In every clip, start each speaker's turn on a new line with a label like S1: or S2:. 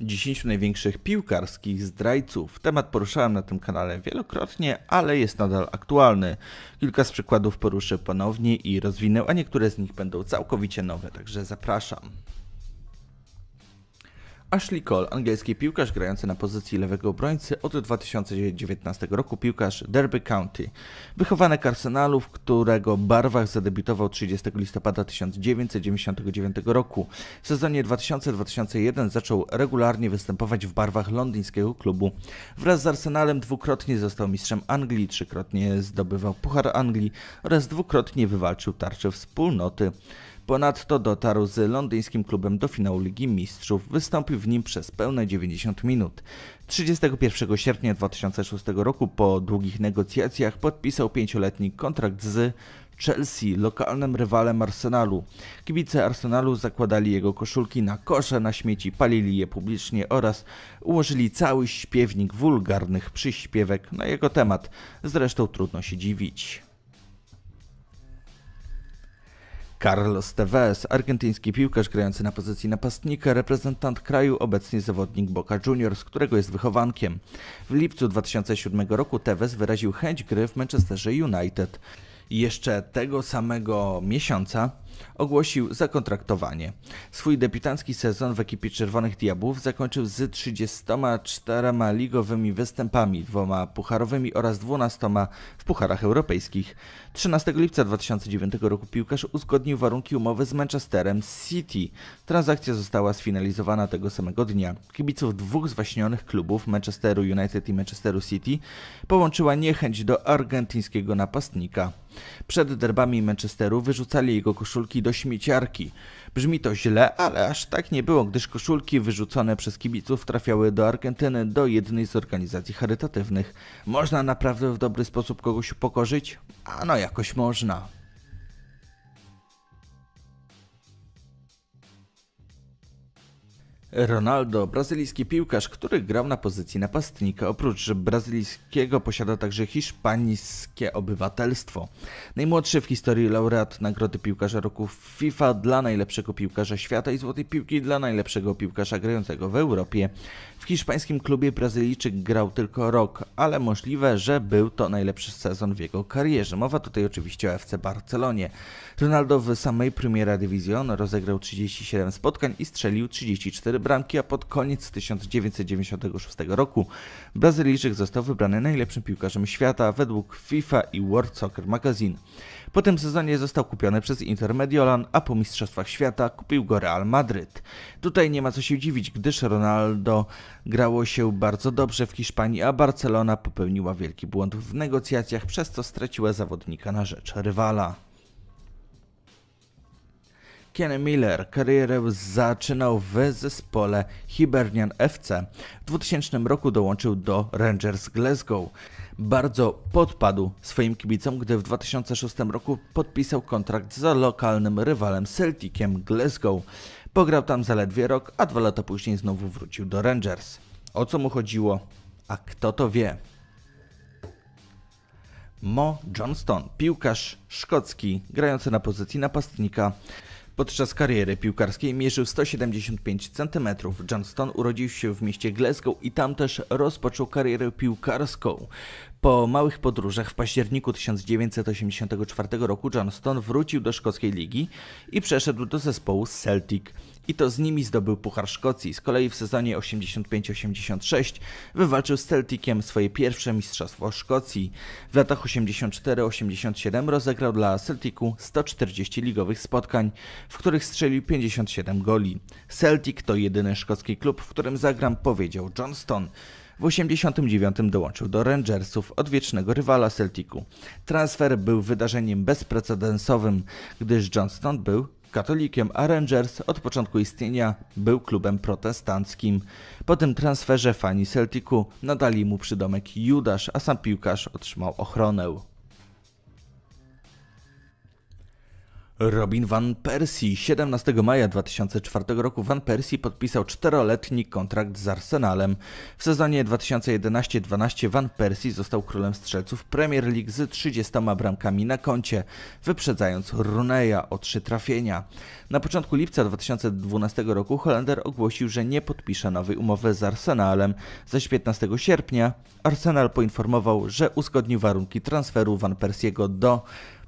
S1: 10 największych piłkarskich zdrajców. Temat poruszałem na tym kanale wielokrotnie, ale jest nadal aktualny. Kilka z przykładów poruszę ponownie i rozwinę, a niektóre z nich będą całkowicie nowe, także zapraszam. Ashley Cole, angielski piłkarz grający na pozycji lewego obrońcy od 2019 roku, piłkarz Derby County. Wychowanek Arsenalu, w którego barwach zadebiutował 30 listopada 1999 roku. W sezonie 2000-2001 zaczął regularnie występować w barwach londyńskiego klubu. Wraz z Arsenalem dwukrotnie został mistrzem Anglii, trzykrotnie zdobywał Puchar Anglii oraz dwukrotnie wywalczył tarczę wspólnoty. Ponadto dotarł z londyńskim klubem do finału Ligi Mistrzów. Wystąpił w nim przez pełne 90 minut. 31 sierpnia 2006 roku po długich negocjacjach podpisał pięcioletni kontrakt z Chelsea, lokalnym rywalem Arsenalu. Kibice Arsenalu zakładali jego koszulki na kosze, na śmieci, palili je publicznie oraz ułożyli cały śpiewnik wulgarnych przyśpiewek na jego temat. Zresztą trudno się dziwić. Carlos Tevez, argentyński piłkarz grający na pozycji napastnika, reprezentant kraju, obecnie zawodnik Boca Juniors, którego jest wychowankiem. W lipcu 2007 roku Tevez wyraził chęć gry w Manchesterze United. Jeszcze tego samego miesiąca ogłosił zakontraktowanie. Swój debiutancki sezon w ekipie Czerwonych Diabłów zakończył z 34 ligowymi występami, dwoma pucharowymi oraz 12 w pucharach europejskich. 13 lipca 2009 roku piłkarz uzgodnił warunki umowy z Manchesterem City. Transakcja została sfinalizowana tego samego dnia. Kibiców dwóch zwaśnionych klubów, Manchesteru United i Manchesteru City, połączyła niechęć do argentyńskiego napastnika. Przed derbami Manchesteru wyrzucali jego koszulkę koszulki do śmieciarki. Brzmi to źle, ale aż tak nie było, gdyż koszulki wyrzucone przez kibiców trafiały do Argentyny do jednej z organizacji charytatywnych. Można naprawdę w dobry sposób kogoś upokorzyć? Ano jakoś można. Ronaldo, brazylijski piłkarz, który grał na pozycji napastnika. Oprócz brazylijskiego posiada także hiszpańskie obywatelstwo. Najmłodszy w historii laureat Nagrody Piłkarza Roku FIFA dla najlepszego piłkarza świata i Złotej Piłki dla najlepszego piłkarza grającego w Europie. W hiszpańskim klubie Brazylijczyk grał tylko rok, ale możliwe, że był to najlepszy sezon w jego karierze. Mowa tutaj oczywiście o FC Barcelonie. Ronaldo w samej premiera Division rozegrał 37 spotkań i strzelił 34 bramki, a pod koniec 1996 roku Brazylijczyk został wybrany najlepszym piłkarzem świata według FIFA i World Soccer Magazine. Po tym sezonie został kupiony przez Inter Mediolan, a po Mistrzostwach Świata kupił go Real Madryt. Tutaj nie ma co się dziwić, gdyż Ronaldo grało się bardzo dobrze w Hiszpanii, a Barcelona popełniła wielki błąd w negocjacjach, przez co straciła zawodnika na rzecz rywala. Kenny Miller karierę zaczynał w zespole Hibernian FC. W 2000 roku dołączył do Rangers Glasgow. Bardzo podpadł swoim kibicom, gdy w 2006 roku podpisał kontrakt za lokalnym rywalem Celticiem Glasgow. Pograł tam zaledwie rok, a dwa lata później znowu wrócił do Rangers. O co mu chodziło? A kto to wie? Mo Johnston, piłkarz szkocki grający na pozycji napastnika. Podczas kariery piłkarskiej mierzył 175 cm. Johnston urodził się w mieście Glasgow i tam też rozpoczął karierę piłkarską. Po małych podróżach w październiku 1984 roku Johnston wrócił do szkockiej ligi i przeszedł do zespołu Celtic. I to z nimi zdobył Puchar Szkocji. Z kolei w sezonie 85-86 wywalczył z Celticiem swoje pierwsze mistrzostwo Szkocji. W latach 84-87 rozegrał dla Celticu 140 ligowych spotkań, w których strzelił 57 goli. Celtic to jedyny szkocki klub, w którym zagram, powiedział Johnston. W 1989 dołączył do Rangersów, odwiecznego rywala Celticu. Transfer był wydarzeniem bezprecedensowym, gdyż Johnston był katolikiem, a Rangers od początku istnienia był klubem protestanckim. Po tym transferze fani Celticu nadali mu przydomek Judasz, a sam piłkarz otrzymał ochronę. Robin Van Persie. 17 maja 2004 roku Van Persie podpisał czteroletni kontrakt z Arsenalem. W sezonie 2011-12 Van Persie został królem strzelców Premier League z 30 bramkami na koncie, wyprzedzając Runeya o trzy trafienia. Na początku lipca 2012 roku Holender ogłosił, że nie podpisze nowej umowy z Arsenalem, zaś 15 sierpnia Arsenal poinformował, że uzgodnił warunki transferu Van Persiego do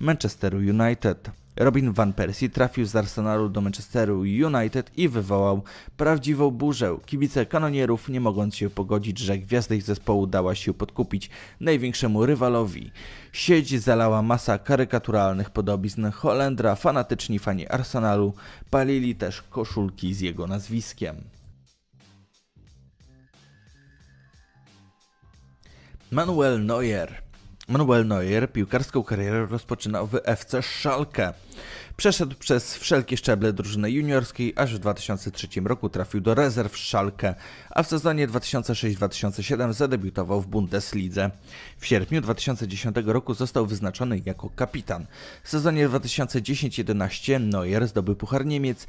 S1: Manchesteru United. Robin Van Persie trafił z Arsenalu do Manchesteru United i wywołał prawdziwą burzę. Kibice kanonierów, nie mogąc się pogodzić, że gwiazda ich zespołu dała się podkupić największemu rywalowi. Sieć zalała masa karykaturalnych podobizn Holendra, fanatyczni fani Arsenalu palili też koszulki z jego nazwiskiem. Manuel Neuer Manuel Neuer piłkarską karierę rozpoczynał w FC Schalke. Przeszedł przez wszelkie szczeble drużyny juniorskiej, aż w 2003 roku trafił do rezerw Schalke, a w sezonie 2006-2007 zadebiutował w Bundeslidze. W sierpniu 2010 roku został wyznaczony jako kapitan. W sezonie 2010-11 Neuer zdobył Puchar Niemiec,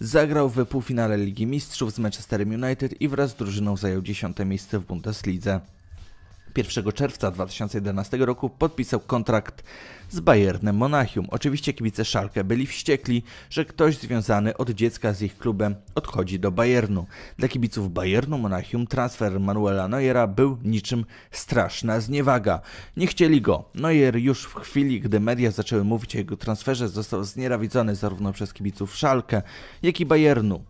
S1: zagrał w półfinale Ligi Mistrzów z Manchesterem United i wraz z drużyną zajął 10 miejsce w Bundeslidze. 1 czerwca 2011 roku podpisał kontrakt z Bayernem Monachium. Oczywiście kibice Szalkę byli wściekli, że ktoś związany od dziecka z ich klubem odchodzi do Bayernu. Dla kibiców Bayernu Monachium transfer Manuela Neuera był niczym straszna zniewaga. Nie chcieli go. Neuer już w chwili, gdy media zaczęły mówić o jego transferze, został znienawidzony zarówno przez kibiców Szalkę, jak i Bayernu.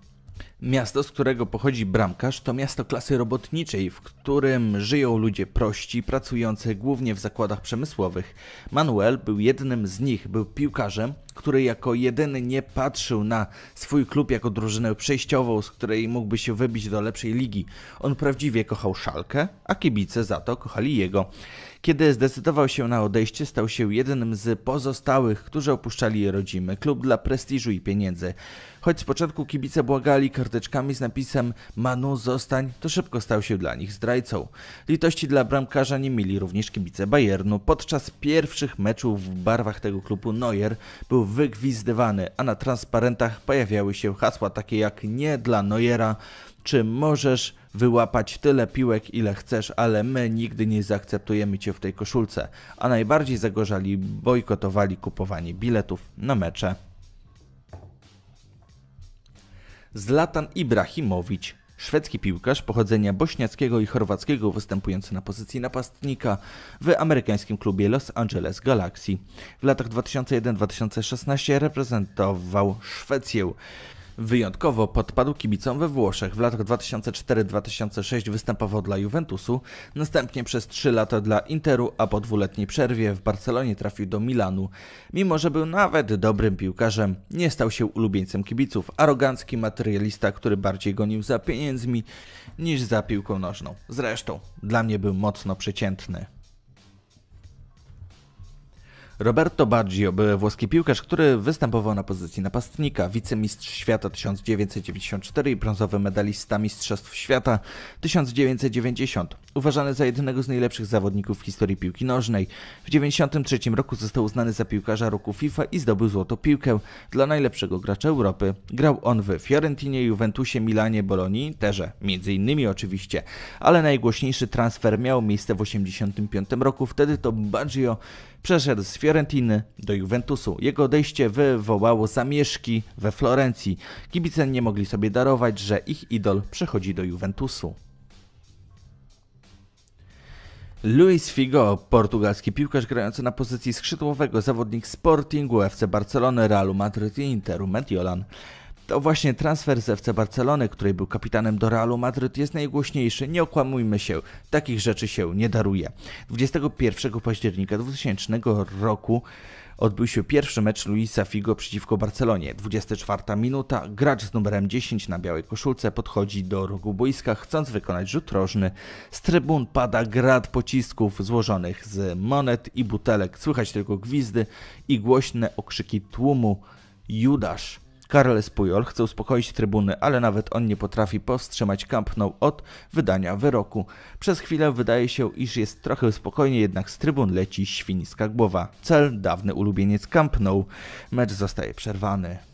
S1: Miasto, z którego pochodzi bramkarz, to miasto klasy robotniczej, w którym żyją ludzie prości, pracujący głównie w zakładach przemysłowych. Manuel był jednym z nich, był piłkarzem, który jako jedyny nie patrzył na swój klub jako drużynę przejściową, z której mógłby się wybić do lepszej ligi. On prawdziwie kochał szalkę, a kibice za to kochali jego. Kiedy zdecydował się na odejście, stał się jednym z pozostałych, którzy opuszczali rodzimy klub dla prestiżu i pieniędzy. Choć z początku kibice błagali karteczkami z napisem Manu zostań, to szybko stał się dla nich zdrajcą. Litości dla bramkarza nie mieli również kibice Bayernu. Podczas pierwszych meczów w barwach tego klubu Neuer był wygwizdywany, a na transparentach pojawiały się hasła takie jak nie dla Neuera, czy możesz wyłapać tyle piłek, ile chcesz, ale my nigdy nie zaakceptujemy cię w tej koszulce. A najbardziej zagorzali bojkotowali kupowanie biletów na mecze. Zlatan Ibrahimowicz Szwedzki piłkarz pochodzenia bośniackiego i chorwackiego występujący na pozycji napastnika w amerykańskim klubie Los Angeles Galaxy. W latach 2001-2016 reprezentował Szwecję. Wyjątkowo podpadł kibicom we Włoszech. W latach 2004-2006 występował dla Juventusu, następnie przez 3 lata dla Interu, a po dwuletniej przerwie w Barcelonie trafił do Milanu. Mimo, że był nawet dobrym piłkarzem, nie stał się ulubieńcem kibiców, arogancki materialista, który bardziej gonił za pieniędzmi niż za piłką nożną. Zresztą, dla mnie był mocno przeciętny. Roberto Baggio, był włoski piłkarz, który występował na pozycji napastnika, wicemistrz świata 1994 i brązowy medalista Mistrzostw Świata 1990. Uważany za jednego z najlepszych zawodników w historii piłki nożnej. W 1993 roku został uznany za piłkarza roku FIFA i zdobył złotą piłkę dla najlepszego gracza Europy. Grał on w Fiorentinie, Juventusie, Milanie, Bolonii, Terze, między innymi oczywiście, ale najgłośniejszy transfer miał miejsce w 1985 roku, wtedy to Baggio Przeszedł z Fiorentiny do Juventusu. Jego odejście wywołało zamieszki we Florencji. Kibice nie mogli sobie darować, że ich idol przechodzi do Juventusu. Luis Figo, portugalski piłkarz grający na pozycji skrzydłowego, zawodnik Sportingu, FC Barcelony, Realu Madryt i Interu Mediolan. To właśnie transfer z FC Barcelony, której był kapitanem do Realu Madryt jest najgłośniejszy, nie okłamujmy się, takich rzeczy się nie daruje. 21 października 2000 roku odbył się pierwszy mecz Luisa Figo przeciwko Barcelonie. 24 minuta, gracz z numerem 10 na białej koszulce podchodzi do rogu boiska, chcąc wykonać rzut rożny. Z trybun pada grad pocisków złożonych z monet i butelek. Słychać tylko gwizdy i głośne okrzyki tłumu. Judasz Carles Puyol chce uspokoić trybuny, ale nawet on nie potrafi powstrzymać Camp Nou od wydania wyroku. Przez chwilę wydaje się, iż jest trochę spokojnie, jednak z trybun leci świńska głowa. Cel, dawny ulubieniec Camp Nou. Mecz zostaje przerwany.